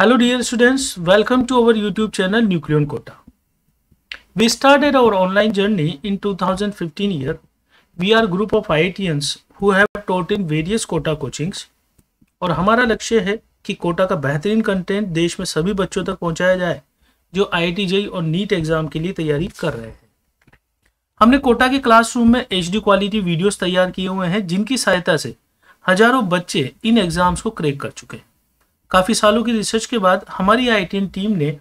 Hello dear students, welcome to our YouTube channel Nucleon Kota. We started our online journey in 2015 year. We are group of IITians who have taught in various Kota coachings और हमारा लक्ष्य है कि कोटा का बेहतरीन content देश में सभी बच्चों तक पहुंचाया जाए जो आई और नीट एग्जाम के लिए तैयारी कर रहे हैं हमने कोटा के क्लासरूम में एच क्वालिटी वीडियोस तैयार किए हुए हैं जिनकी सहायता से हजारों बच्चे इन एग्जाम्स को क्रैक कर चुके हैं काफ़ी सालों की रिसर्च के बाद हमारी आई टीम ने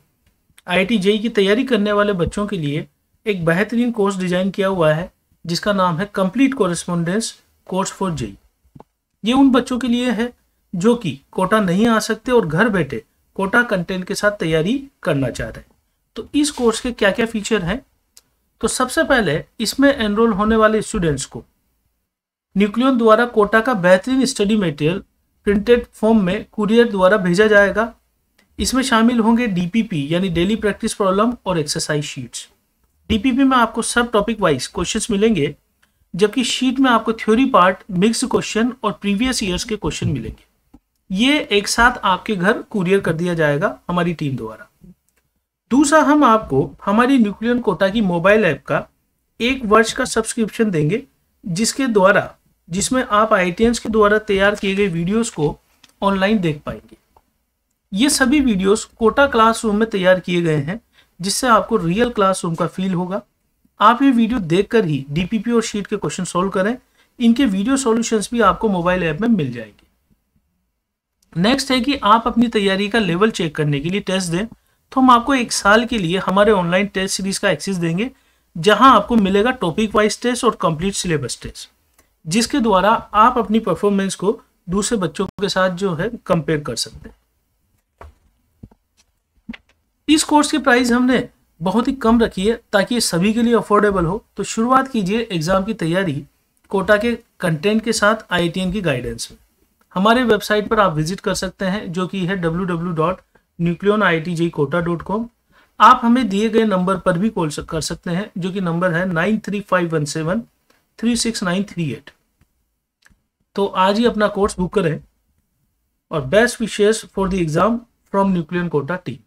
आई जेई e की तैयारी करने वाले बच्चों के लिए एक बेहतरीन कोर्स डिज़ाइन किया हुआ है जिसका नाम है complete correspondence course for JEE ये उन बच्चों के लिए है जो कि कोटा नहीं आ सकते और घर बैठे कोटा कंटेंट के साथ तैयारी करना चाह रहे हैं तो इस कोर्स के क्या क्या फीचर हैं तो सबसे पहले इसमें एनरोल होने वाले स्टूडेंट्स को न्यूक्लियन द्वारा कोटा का बेहतरीन स्टडी मटेरियल प्रिंटेड फॉर्म में कुरियर द्वारा भेजा जाएगा इसमें शामिल होंगे डीपीपी यानी डेली प्रैक्टिस प्रॉब्लम और एक्सरसाइज शीट्स डीपीपी में आपको सब टॉपिक वाइज क्वेश्चंस मिलेंगे जबकि शीट में आपको थ्योरी पार्ट मिक्स क्वेश्चन और प्रीवियस ईयर्स के क्वेश्चन मिलेंगे ये एक साथ आपके घर कुरियर कर दिया जाएगा हमारी टीम द्वारा दूसरा हम आपको हमारी न्यूक्लियन कोटा की मोबाइल ऐप का एक वर्ष का सब्सक्रिप्शन देंगे जिसके द्वारा जिसमें आप आई के द्वारा तैयार किए गए वीडियोस को ऑनलाइन देख पाएंगे ये सभी वीडियोस कोटा क्लासरूम में तैयार किए गए हैं जिससे आपको रियल क्लासरूम का फील होगा आप ये वीडियो देखकर ही डीपीपी और शीट के क्वेश्चन सॉल्व करें इनके वीडियो सॉल्यूशंस भी आपको मोबाइल ऐप में मिल जाएंगे नेक्स्ट है कि आप अपनी तैयारी का लेवल चेक करने के लिए टेस्ट दें तो हम आपको एक साल के लिए हमारे ऑनलाइन टेस्ट सीरीज का एक्सेस देंगे जहां आपको मिलेगा टॉपिक वाइज टेस्ट और कंप्लीट सिलेबस टेस्ट जिसके द्वारा आप अपनी परफॉर्मेंस को दूसरे बच्चों के साथ जो है कंपेयर कर सकते हैं इस कोर्स की प्राइस हमने बहुत ही कम रखी है ताकि ये सभी के लिए अफोर्डेबल हो तो शुरुआत कीजिए एग्जाम की तैयारी कोटा के कंटेंट के साथ आई की गाइडेंस में हमारे वेबसाइट पर आप विजिट कर सकते हैं जो कि है डब्ल्यू आप हमें दिए गए नंबर पर भी कॉल कर सकते हैं जो कि नंबर है nine three five one seven three six nine three eight तो आज ही अपना कोर्स बुक करें और best wishes for the exam from Nucleon Kota T